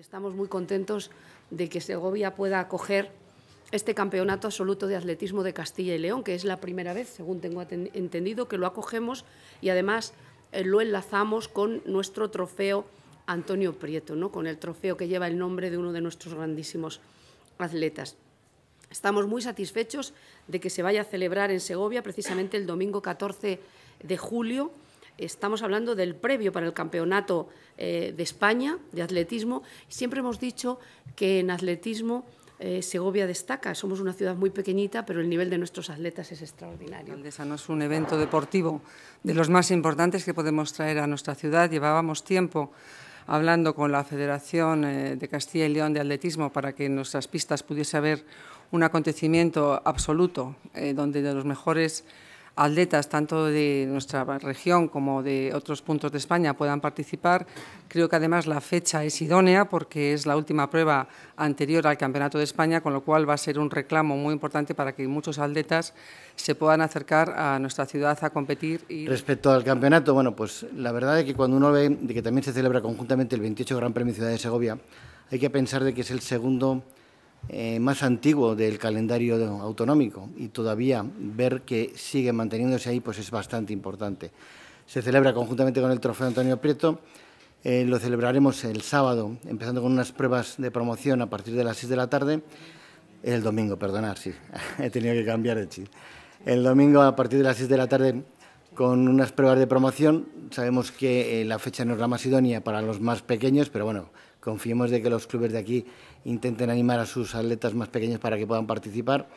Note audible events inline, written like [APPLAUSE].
Estamos muy contentos de que Segovia pueda acoger este campeonato absoluto de atletismo de Castilla y León, que es la primera vez, según tengo entendido, que lo acogemos y además eh, lo enlazamos con nuestro trofeo Antonio Prieto, ¿no? con el trofeo que lleva el nombre de uno de nuestros grandísimos atletas. Estamos muy satisfechos de que se vaya a celebrar en Segovia precisamente el domingo 14 de julio Estamos hablando del previo para el Campeonato eh, de España de atletismo. Siempre hemos dicho que en atletismo eh, Segovia destaca. Somos una ciudad muy pequeñita, pero el nivel de nuestros atletas es extraordinario. no es un evento deportivo de los más importantes que podemos traer a nuestra ciudad. Llevábamos tiempo hablando con la Federación eh, de Castilla y León de Atletismo para que en nuestras pistas pudiese haber un acontecimiento absoluto donde de los mejores atletas tanto de nuestra región como de otros puntos de España puedan participar. Creo que además la fecha es idónea porque es la última prueba anterior al Campeonato de España, con lo cual va a ser un reclamo muy importante para que muchos atletas se puedan acercar a nuestra ciudad a competir. Y... Respecto al campeonato, bueno, pues la verdad es que cuando uno ve de que también se celebra conjuntamente el 28 Gran Premio Ciudad de Segovia, hay que pensar de que es el segundo eh, más antiguo del calendario autonómico y todavía ver que sigue manteniéndose ahí pues es bastante importante. Se celebra conjuntamente con el Trofeo Antonio Prieto, eh, lo celebraremos el sábado, empezando con unas pruebas de promoción a partir de las 6 de la tarde, el domingo, perdonar, sí, [LAUGHS] he tenido que cambiar el chip. El domingo a partir de las 6 de la tarde con unas pruebas de promoción Sabemos que eh, la fecha no es la más idónea para los más pequeños, pero bueno, confiemos de que los clubes de aquí intenten animar a sus atletas más pequeños para que puedan participar.